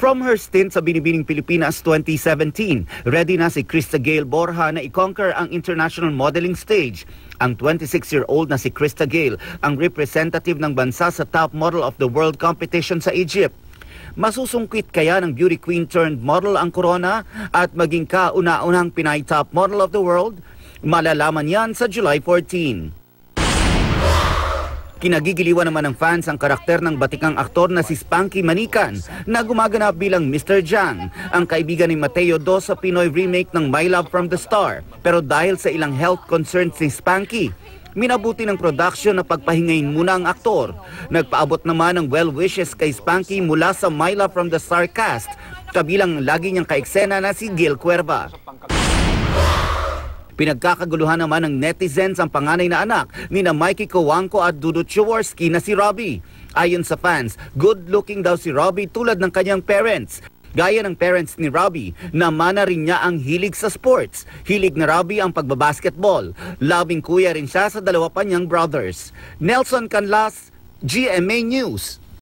From her stint sa Binibining Pilipinas 2017, ready na si Krista Gale Borja na i-conquer ang international modeling stage. Ang 26-year-old na si Krista Gale ang representative ng bansa sa Top Model of the World competition sa Egypt. Masusungkit kaya ng beauty queen turned model ang corona at maging kauna-unang Pinay Top Model of the World? Malalaman yan sa July 14. Kinagigiliwan naman ng fans ang karakter ng batikang aktor na si Spunky Manikan na gumaganap bilang Mr. John, ang kaibigan ni Mateo Do sa Pinoy remake ng My Love from the Star. Pero dahil sa ilang health concerns ni Spunky, minabuti ng production na pagpahingayin muna ang aktor. Nagpaabot naman ng well wishes kay Spunky mula sa My Love from the Star cast, kabilang lagi niyang kaeksena na si Gil Cuerva. Pinagkakaguluhan naman ng netizens ang panganay na anak ni na Mikey Kowangko at Dudu Choworski na si Robbie. Ayon sa fans, good-looking daw si Robbie tulad ng kanyang parents. Gaya ng parents ni Robbie, namana rin niya ang hilig sa sports. Hilig na Robbie ang pagbabasketball. Loving kuya rin siya sa dalawa pa niyang brothers. Nelson Canlas, GMA News.